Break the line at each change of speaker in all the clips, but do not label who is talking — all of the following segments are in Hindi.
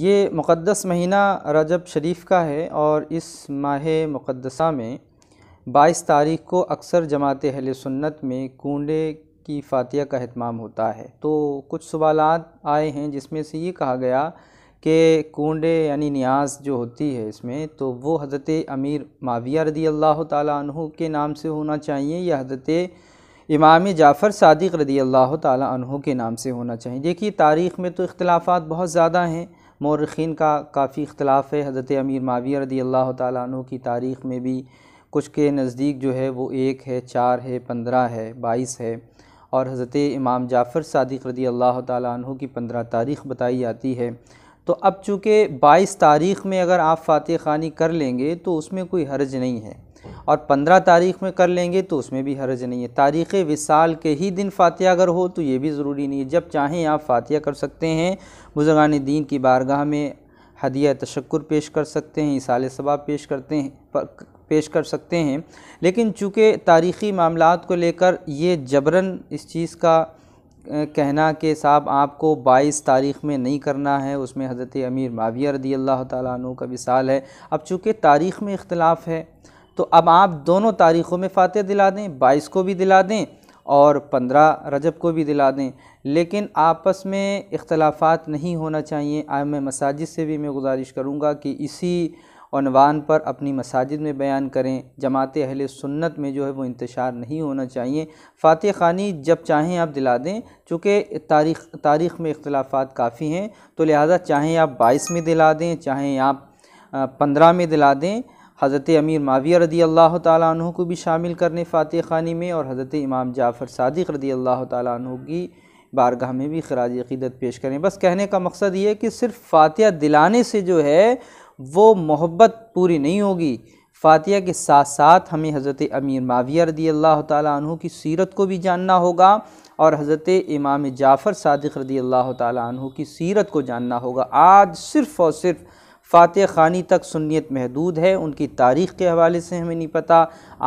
ये मुक़दस महीना रजब शरीफ़ का है और इस माह मुक़दसा में बाईस तारीख़ को अक्सर जमात अहल सुन्नत में कुंडे की फ़ातिया का अहतमाम होता है तो कुछ सवाल आए हैं जिसमें से ये कहा गया कि कुंडे यानी न्याज जो होती है इसमें तो वो हज़रत अमीर माविया रदी अल्लाह तु के नाम से होना चाहिए या हज़रत इमाम जाफ़र सादिक रदी अल्लाह तु के नाम से होना चाहिए देखिए तारीख़ में तो इख्तलाफात बहुत ज़्यादा हैं मौरखीन का काफ़ी इख्तलाफ़ है हज़रत अमीर माविया रदी अल्लाह तु की तारीख़ में भी कुछ के नज़दीक जो है वो एक है चार है पंद्रह है बाईस है और हज़रत इमाम जाफ़र सदक़ रदी अल्लाह तु की पंद्रह तारीख़ बताई जाती है तो अब चूँकि बाईस तारीख़ में अगर आप फ़ातह ख़ानी कर लेंगे तो उसमें कोई हर्ज नहीं है और पंद्रह तारीख़ में कर लेंगे तो उसमें भी हर्ज नहीं है तारीख़ विसाल के ही दिन फातह अगर हो तो ये भी ज़रूरी नहीं है जब चाहें आप फातह कर सकते हैं बुजुर्गान दीन की बारगाह में हदिया तशक्र पेश कर सकते हैं इसाल सबाब पेश करते हैं पेश कर सकते हैं लेकिन चूँकि तारीख़ी मामला को लेकर ये जबरन इस चीज़ का कहना कि साहब आपको 22 तारीख़ में नहीं करना है उसमें हज़रत अमीर माविया रदी अल्लाह तु का मिसाल है अब चूँकि तारीख़ में इख्तलाफ है तो अब आप दोनों तारीख़ों में फ़ातह दिला दें बाईस को भी दिला दें और पंद्रह रजब को भी दिला दें लेकिन आपस में इख्तलाफात नहीं होना चाहिए आम मसाजिद से भी मैं गुजारिश करूँगा कि इसी अनवान पर अपनी मसाजिद में बयान करें जमात अहल सुन्नत में जो है वो इंतशार नहीं होना चाहिए फ़ातह ख़ानी जब चाहें आप दिला दें चूँकि तारीख तारीख़ में इख्लाफा काफ़ी हैं तो लिहाजा चाहें आप बाईस में दिला दें चाहें आप पंद्रह में दिला दें हज़रत अमीर माविया रदी अल्लाह तु को भी शामिल करने फ़ातह ख़ानी में और हज़रत इमाम जाफ़र सदक़ रदी अल्लाह तु की बारगाह में भी खराज अक़ीदत पेश करें बस कहने का मकसद ये है कि सिर्फ़ फ़ातह दिलाने से जो है वो मोहब्बत पूरी नहीं होगी फातिया के साथ साथ हमें हज़रत अमीर माविया रदी अल्लाह तु की सीरत को भी जानना होगा और हज़रत इमाम जाफ़र सदक़ रदी अल्लाह तु की सीरत को जानना होगा आज सिर्फ़ और सिर्फ़ फ़ातह ख़ानी तक सुनीत महदूद है उनकी तारीख़ के हवाले से हमें नहीं पता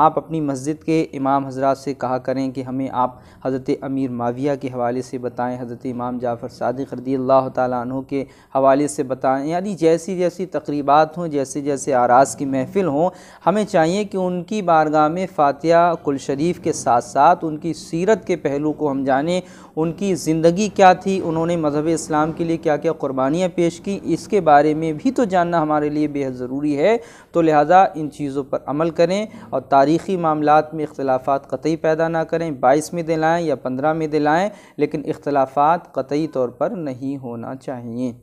आप अपनी मस्जिद के इमाम हजरात से कहा करें कि हमें आप हज़रत अमीर माविया के हवाले से बताएं हज़रत इमाम जाफ़र सदक रदी अल्लाह तु के हवाले से बताएं यानी जैसी जैसी तकरीबा हों जैसे जैसे आरास की महफ़िल हों हमें चाहिए कि उनकी बारगाह में फ़ातह कुल शरीफ के साथ साथ उनकी सीरत के पहलू को हम जानें उनकी ज़िंदगी क्या थी उन्होंने मज़हब इस्लाम के लिए क्या क्या कुर्बानियाँ पेश की इसके बारे में भी तो जानना हमारे लिए बेहद ज़रूरी है तो लिहाजा इन चीज़ों पर अमल करें और तारीख़ी मामला में इख्लाफ़ा कतई पैदा ना करें बाईस में दिलाएँ या पंद्रह में दिलाएँ लेकिन इख्लाफ़ा कतई तौर पर नहीं होना चाहिए